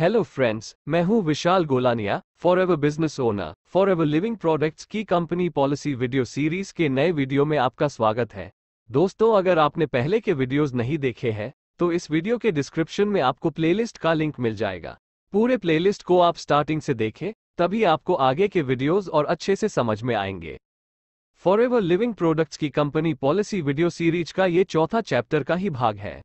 hello friends मैं हूं Vishal Golania for ever business owner for ever living products की company policy video series के नए वीडियो में आपका स्वागत है दोस्तों अगर आपने पहले के वीडियोस नहीं देखे हैं तो इस वीडियो के डिस्क्रिप्शन में आपको प्लेलिस्ट का लिंक मिल जाएगा पूरे प्लेलिस्ट को आप स्टार्टिंग से देखें तभी आपको आगे के वीडियोज और अच्छे से समझ में आएंगे फॉरएवर लिविंग प्रोडक्ट्स की कंपनी पॉलिसी वीडियो सीरीज का ये चौथा चैप्टर का ही भाग है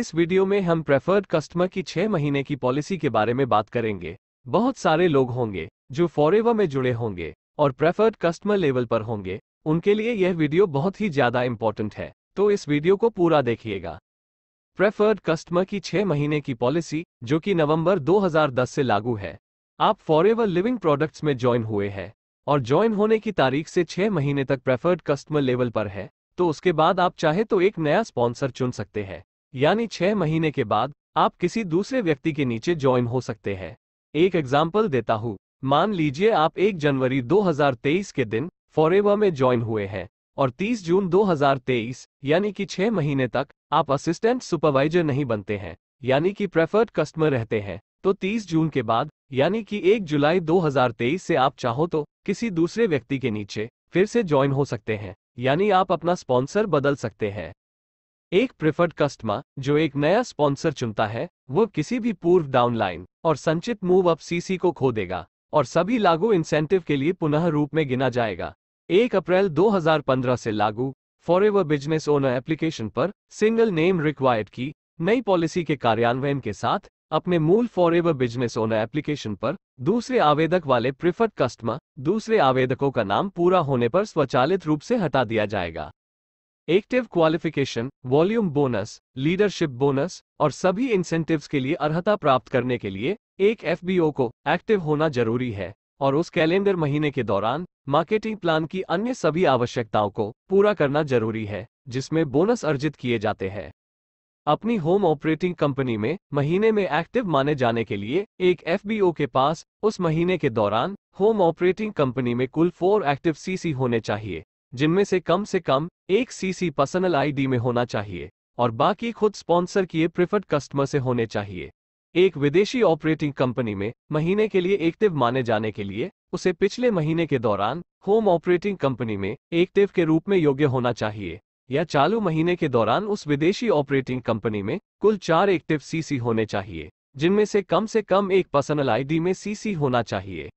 इस वीडियो में हम प्रेफर्ड कस्टमर की छह महीने की पॉलिसी के बारे में बात करेंगे बहुत सारे लोग होंगे जो फॉरेवर में जुड़े होंगे और प्रेफर्ड कस्टमर लेवल पर होंगे उनके लिए यह वीडियो बहुत ही ज्यादा इंपॉर्टेंट है तो इस वीडियो को पूरा देखिएगा प्रेफर्ड कस्टमर की छह महीने की पॉलिसी जो कि नवंबर 2010 से लागू है आप फॉरेवर लिविंग प्रोडक्ट्स में ज्वाइन हुए हैं और ज्वाइन होने की तारीख से छह महीने तक प्रेफर्ड कस्टमर लेवल पर है तो उसके बाद आप चाहे तो एक नया स्पॉन्सर चुन सकते हैं यानी छह महीने के बाद आप किसी दूसरे व्यक्ति के नीचे ज्वाइन हो सकते हैं एक एग्जाम्पल देता हूँ मान लीजिए आप 1 जनवरी 2023 के दिन फॉरेवर में ज्वाइन हुए हैं और 30 जून 2023 यानी कि छह महीने तक आप असिस्टेंट सुपरवाइजर नहीं बनते हैं यानी कि प्रेफर्ड कस्टमर रहते हैं तो 30 जून के बाद यानी कि 1 जुलाई 2023 से आप चाहो तो किसी दूसरे व्यक्ति के नीचे फिर से ज्वाइन हो सकते हैं यानी आप अपना स्पॉन्सर बदल सकते हैं एक प्रिफर्ड कस्टमर जो एक नया स्पॉन्सर चुनता है वो किसी भी पूर्व डाउनलाइन और संचित मूव अप सीसी को खो देगा और सभी लागू इंसेंटिव के लिए पुनः रूप में गिना जाएगा 1 अप्रैल 2015 से लागू फॉरएवर बिजनेस ओनर एप्लीकेशन पर सिंगल नेम रिक्वायर्ड की नई पॉलिसी के कार्यान्वयन के साथ अपने मूल for ever business owner application पर दूसरे आवेदक वाले प्रिफर्ड कस्टमर दूसरे आवेदकों का नाम पूरा होने पर स्वचालित रूप से हटा दिया जाएगा active qualification volume bonus leadership bonus और सभी इंसेंटिव्स के लिए अर्हता प्राप्त करने के लिए एक एफ को एक्टिव होना जरूरी है और उस कैलेंडर महीने के दौरान मार्केटिंग प्लान की अन्य सभी आवश्यकताओं को पूरा करना जरूरी है जिसमें बोनस अर्जित किए जाते हैं अपनी होम ऑपरेटिंग कंपनी में महीने में एक्टिव माने जाने के लिए एक एफबीओ के पास उस महीने के दौरान होम ऑपरेटिंग कंपनी में कुल फोर एक्टिव सीसी होने चाहिए जिनमें से कम से कम एक सीसी पर्सनल आईडी में होना चाहिए और बाकी खुद स्पॉन्सर किए प्रिफर्ड कस्टमर से होने चाहिए एक विदेशी ऑपरेटिंग कंपनी में महीने के लिए एक्टिव माने जाने के लिए उसे पिछले महीने के दौरान होम ऑपरेटिंग कंपनी में एक्टिव के रूप में योग्य होना चाहिए या चालू महीने के दौरान उस विदेशी ऑपरेटिंग कंपनी में कुल चार एक्टिव सीसी होने चाहिए जिनमें से कम से कम एक पर्सनल आईडी में सीसी होना चाहिए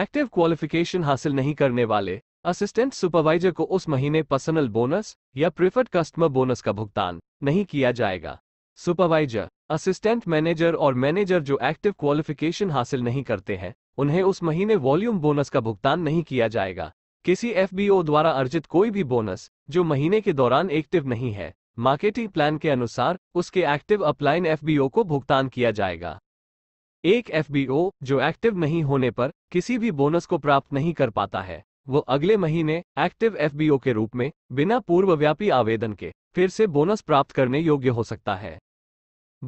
एक्टिव क्वालिफिकेशन हासिल नहीं करने वाले असिस्टेंट सुपरवाइजर को उस महीने पर्सनल बोनस या प्रिफर्ड कस्टमर बोनस का भुगतान नहीं किया जाएगा सुपरवाइजर असिस्टेंट मैनेजर और मैनेजर जो एक्टिव क्वालिफिकेशन हासिल नहीं करते हैं उन्हें उस महीने वॉल्यूम बोनस का भुगतान नहीं किया जाएगा किसी एफबीओ द्वारा अर्जित कोई भी बोनस जो महीने के दौरान एक्टिव नहीं है मार्केटिंग प्लान के अनुसार उसके एक्टिव अपलाइन एफबीओ को भुगतान किया जाएगा एक एफ जो एक्टिव नहीं होने पर किसी भी बोनस को प्राप्त नहीं कर पाता है वो अगले महीने एक्टिव एफबीओ के रूप में बिना पूर्वव्यापी आवेदन के फिर से बोनस प्राप्त करने योग्य हो सकता है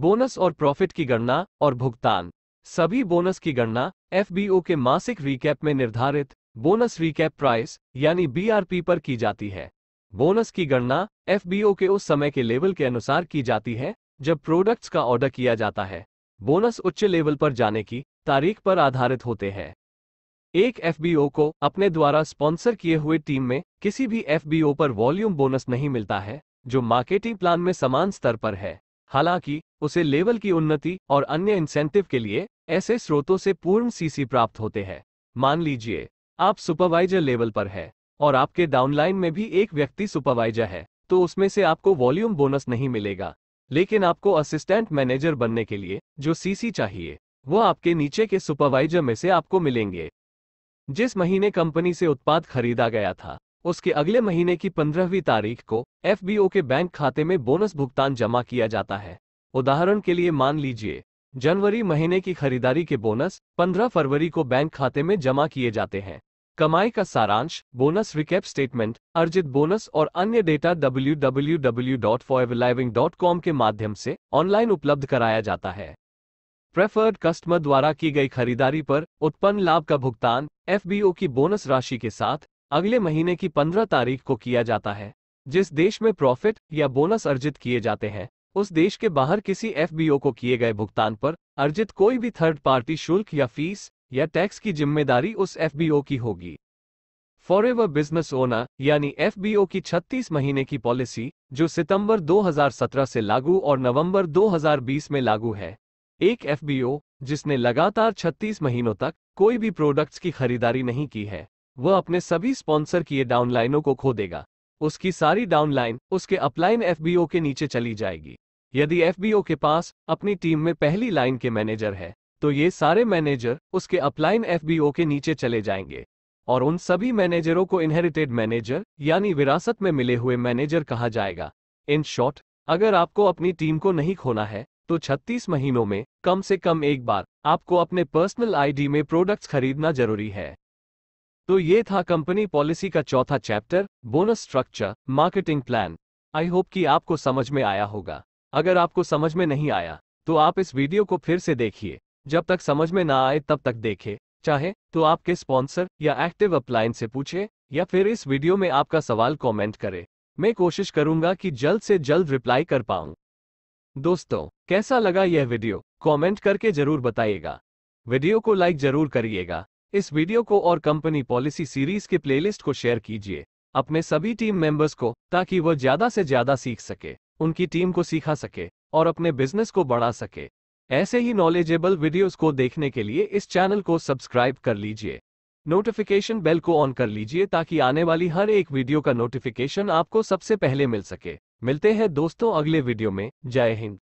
बोनस और प्रॉफिट की गणना और भुगतान सभी बोनस की गणना एफबीओ के मासिक रिकैप में निर्धारित बोनस रिकैप प्राइस यानी बीआरपी पर की जाती है बोनस की गणना एफबीओ के उस समय के लेवल के अनुसार की जाती है जब प्रोडक्ट्स का ऑर्डर किया जाता है बोनस उच्च लेवल पर जाने की तारीख पर आधारित होते हैं एक एफबीओ को अपने द्वारा स्पॉन्सर किए हुए टीम में किसी भी एफबीओ पर वॉल्यूम बोनस नहीं मिलता है जो मार्केटिंग प्लान में समान स्तर पर है हालांकि उसे लेवल की उन्नति और अन्य इंसेंटिव के लिए ऐसे स्रोतों से पूर्ण सीसी प्राप्त होते हैं मान लीजिए आप सुपरवाइजर लेवल पर है और आपके डाउनलाइन में भी एक व्यक्ति सुपरवाइजर है तो उसमें से आपको वॉल्यूम बोनस नहीं मिलेगा लेकिन आपको असिस्टेंट मैनेजर बनने के लिए जो सीसी चाहिए वो आपके नीचे के सुपरवाइजर में से आपको मिलेंगे जिस महीने कंपनी से उत्पाद खरीदा गया था उसके अगले महीने की पंद्रहवीं तारीख को एफ के बैंक खाते में बोनस भुगतान जमा किया जाता है उदाहरण के लिए मान लीजिए जनवरी महीने की खरीदारी के बोनस 15 फरवरी को बैंक खाते में जमा किए जाते हैं कमाई का सारांश बोनस रिकैप स्टेटमेंट अर्जित बोनस और अन्य डेटा डब्ल्यू के माध्यम से ऑनलाइन उपलब्ध कराया जाता है प्रेफर्ड कस्टमर द्वारा की गई खरीदारी पर उत्पन्न लाभ का भुगतान एफ की बोनस राशि के साथ अगले महीने की 15 तारीख को किया जाता है जिस देश में प्रॉफिट या बोनस अर्जित किए जाते हैं उस देश के बाहर किसी एफ को किए गए भुगतान पर अर्जित कोई भी थर्ड पार्टी शुल्क या फीस या टैक्स की जिम्मेदारी उस एफबीओ की होगी फॉरेवर बिजनेस ओनर यानी एफबीओ की 36 महीने की पॉलिसी जो सितंबर 2017 से लागू और नवंबर 2020 में लागू है एक एफबीओ जिसने लगातार 36 महीनों तक कोई भी प्रोडक्ट्स की खरीदारी नहीं की है वह अपने सभी स्पॉन्सर किए डाउनलाइनों को खो देगा उसकी सारी डाउनलाइन उसके अपलाइन एफबीओ के नीचे चली जाएगी यदि एफबीओ के पास अपनी टीम में पहली लाइन के मैनेजर है तो ये सारे मैनेजर उसके अपलाइन एफ के नीचे चले जाएंगे और उन सभी मैनेजरों को इनहेरिटेड मैनेजर यानी विरासत में मिले हुए मैनेजर कहा जाएगा इन शॉर्ट अगर आपको अपनी टीम को नहीं खोना है तो 36 महीनों में कम से कम एक बार आपको अपने पर्सनल आईडी में प्रोडक्ट्स खरीदना जरूरी है तो ये था कंपनी पॉलिसी का चौथा chapter bonus structure marketing plan I hope कि आपको समझ में आया होगा अगर आपको समझ में नहीं आया तो आप इस वीडियो को फिर से देखिए जब तक समझ में ना आए तब तक देखे चाहे तो आपके स्पॉन्सर या एक्टिव अपलाइन से पूछे या फिर इस वीडियो में आपका सवाल कमेंट करे मैं कोशिश करूंगा कि जल्द से जल्द रिप्लाई कर पाऊं दोस्तों कैसा लगा यह वीडियो कमेंट करके जरूर बताइएगा वीडियो को लाइक जरूर करिएगा इस वीडियो को और कंपनी पॉलिसी सीरीज के प्लेलिस्ट को शेयर कीजिए अपने सभी टीम मेंबर्स को ताकि वह ज्यादा से ज्यादा सीख सके उनकी टीम को सीखा सके और अपने बिजनेस को बढ़ा सके ऐसे ही नॉलेजेबल वीडियोस को देखने के लिए इस चैनल को सब्सक्राइब कर लीजिए नोटिफिकेशन बेल को ऑन कर लीजिए ताकि आने वाली हर एक वीडियो का नोटिफिकेशन आपको सबसे पहले मिल सके मिलते हैं दोस्तों अगले वीडियो में जय हिंद